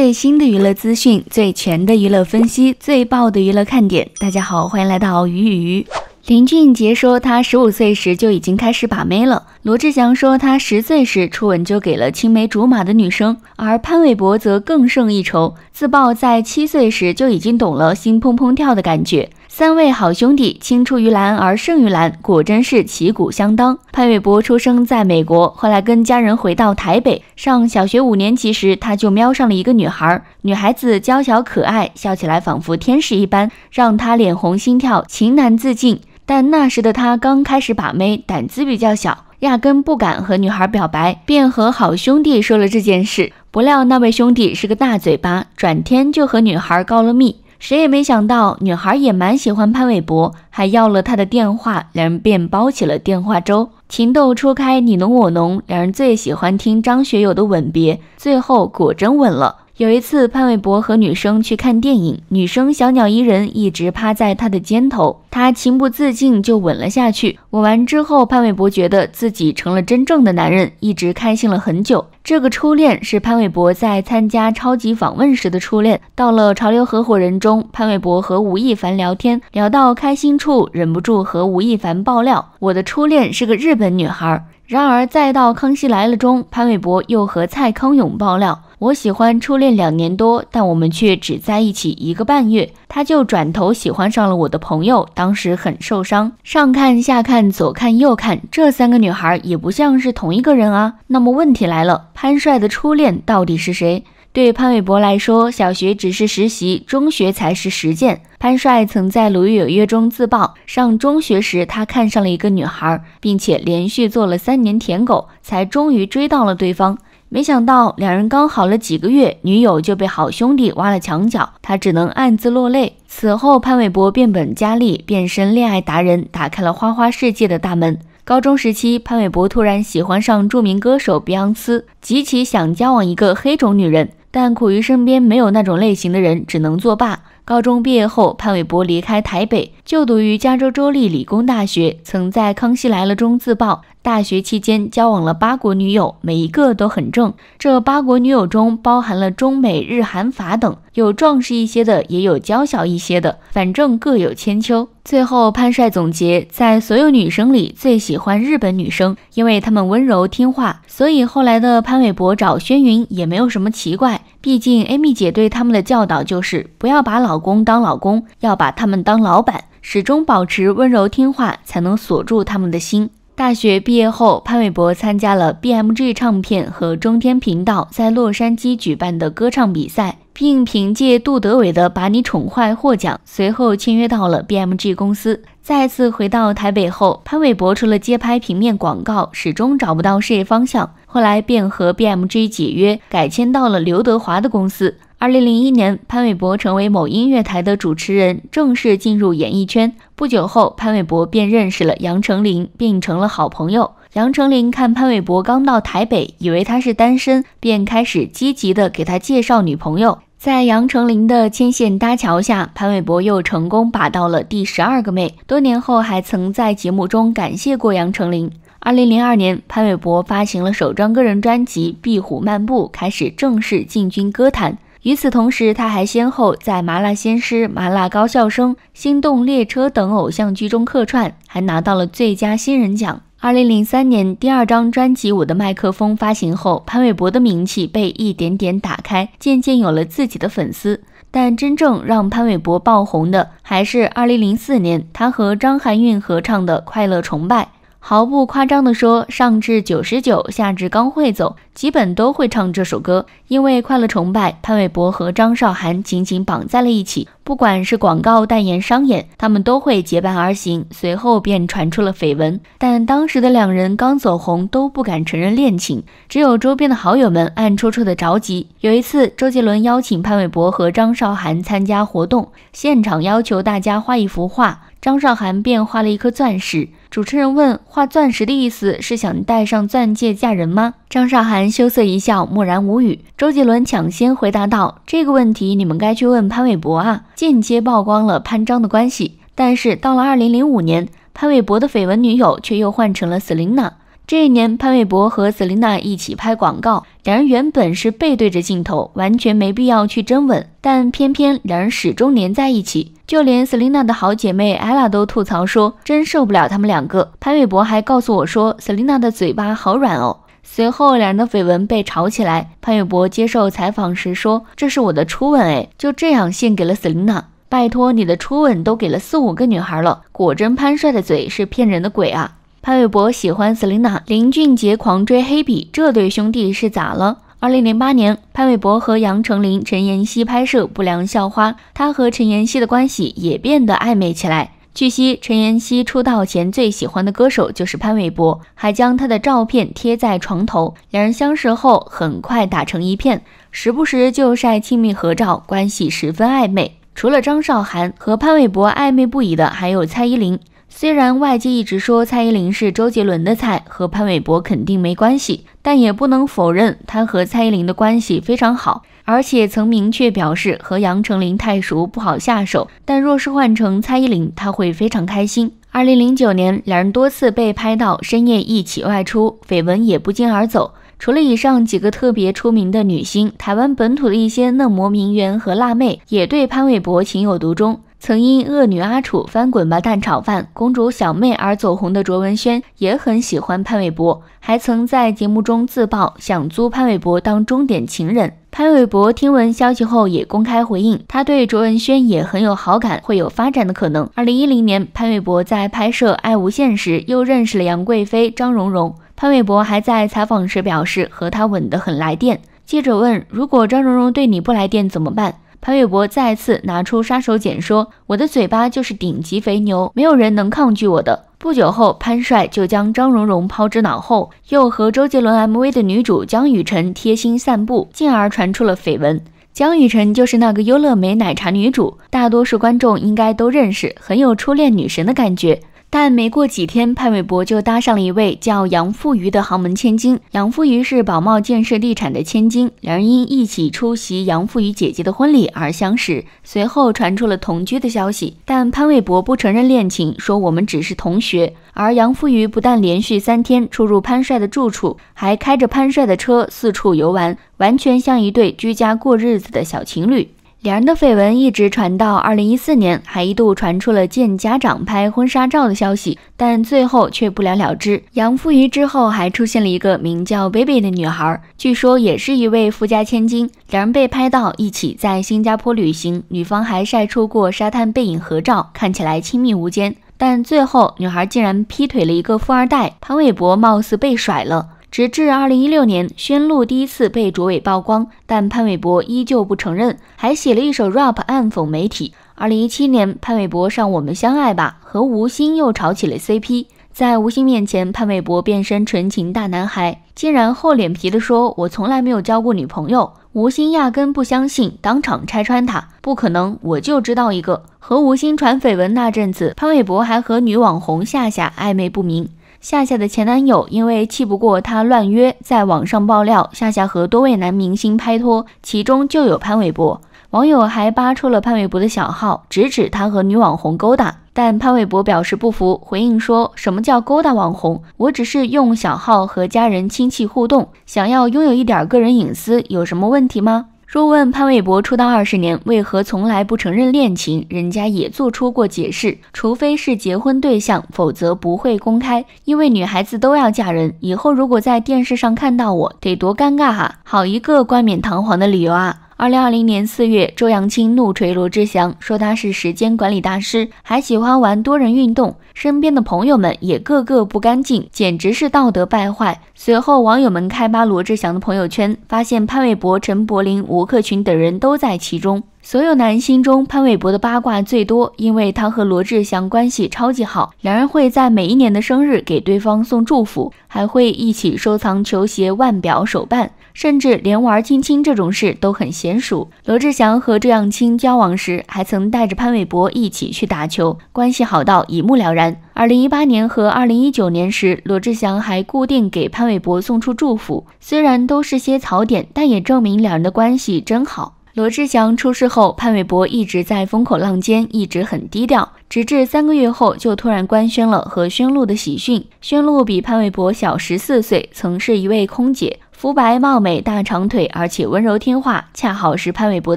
最新的娱乐资讯，最全的娱乐分析，最爆的娱乐看点。大家好，欢迎来到鱼与鱼。林俊杰说他十五岁时就已经开始把妹了。罗志祥说他十岁时初吻就给了青梅竹马的女生，而潘玮柏则更胜一筹，自曝在七岁时就已经懂了心砰砰跳的感觉。三位好兄弟，青出于蓝而胜于蓝，果真是旗鼓相当。潘玮柏出生在美国，后来跟家人回到台北。上小学五年级时，他就瞄上了一个女孩，女孩子娇小可爱，笑起来仿佛天使一般，让他脸红心跳，情难自禁。但那时的他刚开始把妹，胆子比较小，压根不敢和女孩表白，便和好兄弟说了这件事。不料那位兄弟是个大嘴巴，转天就和女孩告了密。谁也没想到，女孩也蛮喜欢潘玮柏，还要了他的电话，两人便煲起了电话粥。情窦初开，你侬我侬，两人最喜欢听张学友的《吻别》，最后果真吻了。有一次，潘玮柏和女生去看电影，女生小鸟依人，一直趴在他的肩头，他情不自禁就吻了下去。吻完之后，潘玮柏觉得自己成了真正的男人，一直开心了很久。这个初恋是潘玮柏在参加超级访问时的初恋。到了《潮流合伙人》中，潘玮柏和吴亦凡聊天，聊到开心处，忍不住和吴亦凡爆料：“我的初恋是个日本女孩。”然而，再到《康熙来了》中，潘玮柏又和蔡康永爆料。我喜欢初恋两年多，但我们却只在一起一个半月，他就转头喜欢上了我的朋友，当时很受伤。上看下看左看右看，这三个女孩也不像是同一个人啊。那么问题来了，潘帅的初恋到底是谁？对潘玮柏来说，小学只是实习，中学才是实践。潘帅曾在《鲁豫有约》中自曝，上中学时他看上了一个女孩，并且连续做了三年舔狗，才终于追到了对方。没想到两人刚好了几个月，女友就被好兄弟挖了墙角，他只能暗自落泪。此后，潘玮柏变本加厉，变身恋爱达人，打开了花花世界的大门。高中时期，潘玮柏突然喜欢上著名歌手碧昂斯，极其想交往一个黑种女人，但苦于身边没有那种类型的人，只能作罢。高中毕业后，潘玮柏离开台北，就读于加州州立理工大学，曾在《康熙来了》中自曝。大学期间交往了八国女友，每一个都很正。这八国女友中包含了中美日韩法等，有壮实一些的，也有娇小一些的，反正各有千秋。最后潘帅总结，在所有女生里最喜欢日本女生，因为她们温柔听话。所以后来的潘玮柏找轩云也没有什么奇怪，毕竟 a m y 姐对他们的教导就是不要把老公当老公，要把他们当老板，始终保持温柔听话，才能锁住他们的心。大学毕业后，潘玮柏参加了 BMG 唱片和中天频道在洛杉矶举办的歌唱比赛，并凭借杜德伟的《把你宠坏》获奖。随后签约到了 BMG 公司。再次回到台北后，潘玮柏除了接拍平面广告，始终找不到事业方向。后来便和 BMG 解约，改签到了刘德华的公司。二零零一年，潘玮柏成为某音乐台的主持人，正式进入演艺圈。不久后，潘玮柏便认识了杨丞琳，并成了好朋友。杨丞琳看潘玮柏刚到台北，以为他是单身，便开始积极的给他介绍女朋友。在杨丞琳的牵线搭桥下，潘玮柏又成功把到了第十二个妹。多年后，还曾在节目中感谢过杨丞琳。二零零二年，潘玮柏发行了首张个人专辑《壁虎漫步》，开始正式进军歌坛。与此同时，他还先后在《麻辣鲜师》《麻辣高校生》《心动列车》等偶像剧中客串，还拿到了最佳新人奖。二零零三年，第二张专辑《我的麦克风》发行后，潘玮柏的名气被一点点打开，渐渐有了自己的粉丝。但真正让潘玮柏爆红的，还是二零零四年他和张含韵合唱的《快乐崇拜》。毫不夸张的说，上至九十九，下至刚会走，基本都会唱这首歌。因为《快乐崇拜》，潘玮柏和张韶涵紧紧绑在了一起，不管是广告代言、商演，他们都会结伴而行。随后便传出了绯闻，但当时的两人刚走红，都不敢承认恋情，只有周边的好友们暗戳戳的着急。有一次，周杰伦邀请潘玮柏和张韶涵参加活动，现场要求大家画一幅画，张韶涵便画了一颗钻石。主持人问：“画钻石的意思是想戴上钻戒嫁人吗？”张韶涵羞涩一笑，默然无语。周杰伦抢先回答道：“这个问题你们该去问潘玮柏啊。”间接曝光了潘张的关系。但是到了2005年，潘玮柏的绯闻女友却又换成了 Selina。这一年，潘玮柏和 Selina 一起拍广告，两人原本是背对着镜头，完全没必要去争吻，但偏偏两人始终黏在一起，就连 Selina 的好姐妹 ella 都吐槽说，真受不了他们两个。潘玮柏还告诉我说，Selina 的嘴巴好软哦。随后，两人的绯闻被炒起来，潘玮柏接受采访时说，这是我的初吻哎，就这样献给了 Selina。拜托，你的初吻都给了四五个女孩了，果真潘帅的嘴是骗人的鬼啊！潘玮柏喜欢 Selina，林俊杰狂追黑笔，这对兄弟是咋了？二零零八年，潘玮柏和杨丞琳、陈妍希拍摄《不良校花》，他和陈妍希的关系也变得暧昧起来。据悉，陈妍希出道前最喜欢的歌手就是潘玮柏，还将他的照片贴在床头。两人相识后，很快打成一片，时不时就晒亲密合照，关系十分暧昧。除了张韶涵和潘玮柏暧昧不已的，还有蔡依林。虽然外界一直说蔡依林是周杰伦的菜，和潘玮柏肯定没关系，但也不能否认他和蔡依林的关系非常好，而且曾明确表示和杨丞琳太熟不好下手，但若是换成蔡依林，他会非常开心。二零零九年，两人多次被拍到深夜一起外出，绯闻也不胫而走。除了以上几个特别出名的女星，台湾本土的一些嫩模名媛和辣妹也对潘玮柏情有独钟。曾因恶女阿楚、翻滚吧蛋炒饭、公主小妹而走红的卓文萱也很喜欢潘玮柏，还曾在节目中自曝想租潘玮柏当终点情人。潘玮柏听闻消息后也公开回应，他对卓文萱也很有好感，会有发展的可能。二零一零年，潘玮柏在拍摄《爱无限》时又认识了杨贵妃张榕容。潘玮柏还在采访时表示和她吻得很来电。记者问：如果张榕容对你不来电怎么办？潘玮柏再次拿出杀手锏，说：“我的嘴巴就是顶级肥牛，没有人能抗拒我的。”不久后，潘帅就将张荣荣抛之脑后，又和周杰伦 MV 的女主江雨晨贴心散步，进而传出了绯闻。江雨晨就是那个优乐美奶茶女主，大多数观众应该都认识，很有初恋女神的感觉。但没过几天，潘玮柏就搭上了一位叫杨富瑜的豪门千金。杨富瑜是宝茂建设地产的千金，两人因一起出席杨富瑜姐姐的婚礼而相识，随后传出了同居的消息。但潘玮柏不承认恋情，说我们只是同学。而杨富瑜不但连续三天出入潘帅的住处，还开着潘帅的车四处游玩，完全像一对居家过日子的小情侣。两人的绯闻一直传到二零一四年，还一度传出了见家长拍婚纱照的消息，但最后却不了了之。杨富瑜之后还出现了一个名叫 Baby 的女孩，据说也是一位富家千金。两人被拍到一起在新加坡旅行，女方还晒出过沙滩背影合照，看起来亲密无间。但最后，女孩竟然劈腿了一个富二代，潘玮柏貌似被甩了。直至二零一六年，宣露第一次被卓伟曝光，但潘玮柏依旧不承认，还写了一首 rap 暗讽媒体。二零一七年，潘玮柏上《我们相爱吧》，和吴昕又吵起了 CP，在吴昕面前，潘玮柏变身纯情大男孩，竟然厚脸皮的说：“我从来没有交过女朋友。”吴昕压根不相信，当场拆穿他：“不可能，我就知道一个。”和吴昕传绯闻那阵子，潘玮柏还和女网红夏夏暧昧不明。夏夏的前男友因为气不过她乱约，在网上爆料夏夏和多位男明星拍拖，其中就有潘玮柏。网友还扒出了潘玮柏的小号，直指他和女网红勾搭。但潘玮柏表示不服，回应说：“什么叫勾搭网红？我只是用小号和家人亲戚互动，想要拥有一点个人隐私，有什么问题吗？”若问潘玮柏出道二十年为何从来不承认恋情，人家也做出过解释：除非是结婚对象，否则不会公开。因为女孩子都要嫁人，以后如果在电视上看到我，得多尴尬哈！好一个冠冕堂皇的理由啊！二零二零年四月，周扬青怒锤罗志祥，说他是时间管理大师，还喜欢玩多人运动，身边的朋友们也个个不干净，简直是道德败坏。随后，网友们开扒罗志祥的朋友圈，发现潘玮柏、陈柏霖、吴克群等人都在其中。所有男心中，潘玮柏的八卦最多，因为他和罗志祥关系超级好，两人会在每一年的生日给对方送祝福，还会一起收藏球鞋、腕表、手办。甚至连玩亲亲这种事都很娴熟。罗志祥和周扬青交往时，还曾带着潘玮柏一起去打球，关系好到一目了然。二零一八年和二零一九年时，罗志祥还固定给潘玮柏送出祝福，虽然都是些槽点，但也证明两人的关系真好。罗志祥出事后，潘玮柏一直在风口浪尖，一直很低调，直至三个月后就突然官宣了和宣璐的喜讯。宣璐比潘玮柏小十四岁，曾是一位空姐。肤白貌美、大长腿，而且温柔听话，恰好是潘玮柏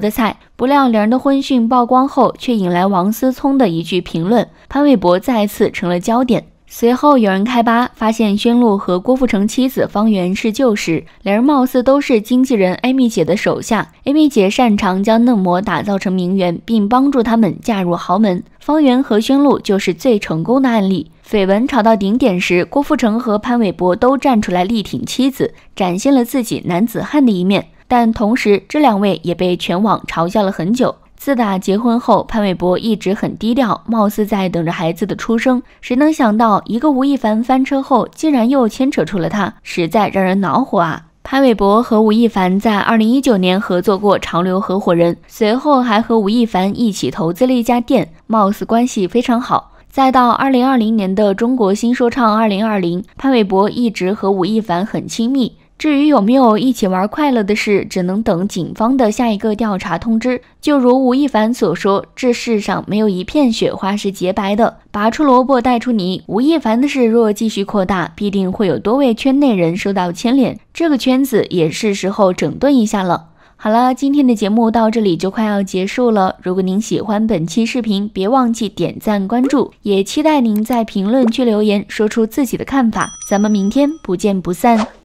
的菜。不料，两人的婚讯曝光后，却引来王思聪的一句评论，潘玮柏再次成了焦点。随后有人开扒，发现宣璐和郭富城妻子方媛是旧识，两人貌似都是经纪人艾米姐的手下。艾米姐擅长将嫩模打造成名媛，并帮助他们嫁入豪门，方媛和宣璐就是最成功的案例。绯闻炒到顶点时，郭富城和潘玮柏都站出来力挺妻子，展现了自己男子汉的一面，但同时这两位也被全网嘲笑了很久。自打结婚后，潘玮柏一直很低调，貌似在等着孩子的出生。谁能想到，一个吴亦凡翻车后，竟然又牵扯出了他，实在让人恼火啊！潘玮柏和吴亦凡在二零一九年合作过《潮流合伙人》，随后还和吴亦凡一起投资了一家店，貌似关系非常好。再到二零二零年的《中国新说唱二零二零》，潘玮柏一直和吴亦凡很亲密。至于有没有一起玩快乐的事，只能等警方的下一个调查通知。就如吴亦凡所说，这世上没有一片雪花是洁白的。拔出萝卜带出泥。吴亦凡的事若继续扩大，必定会有多位圈内人受到牵连，这个圈子也是时候整顿一下了。好了，今天的节目到这里就快要结束了。如果您喜欢本期视频，别忘记点赞关注，也期待您在评论区留言，说出自己的看法。咱们明天不见不散。